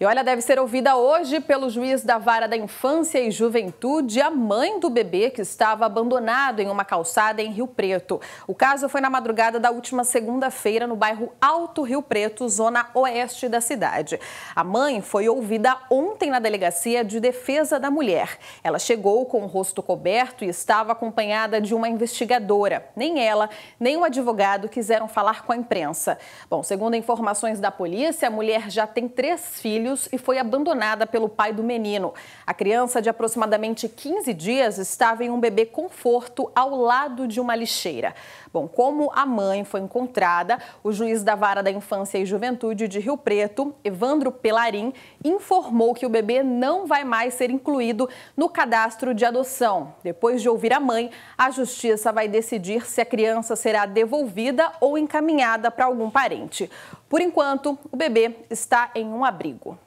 E olha, deve ser ouvida hoje pelo juiz da vara da infância e juventude a mãe do bebê que estava abandonado em uma calçada em Rio Preto. O caso foi na madrugada da última segunda-feira no bairro Alto Rio Preto, zona oeste da cidade. A mãe foi ouvida ontem na delegacia de defesa da mulher. Ela chegou com o rosto coberto e estava acompanhada de uma investigadora. Nem ela, nem o advogado quiseram falar com a imprensa. Bom, segundo informações da polícia, a mulher já tem três filhos filhos e foi abandonada pelo pai do menino. A criança, de aproximadamente 15 dias, estava em um bebê conforto ao lado de uma lixeira. Bom, como a mãe foi encontrada, o juiz da Vara da Infância e Juventude de Rio Preto, Evandro Pelarim, informou que o bebê não vai mais ser incluído no cadastro de adoção. Depois de ouvir a mãe, a justiça vai decidir se a criança será devolvida ou encaminhada para algum parente. Por enquanto, o bebê está em um abrigo.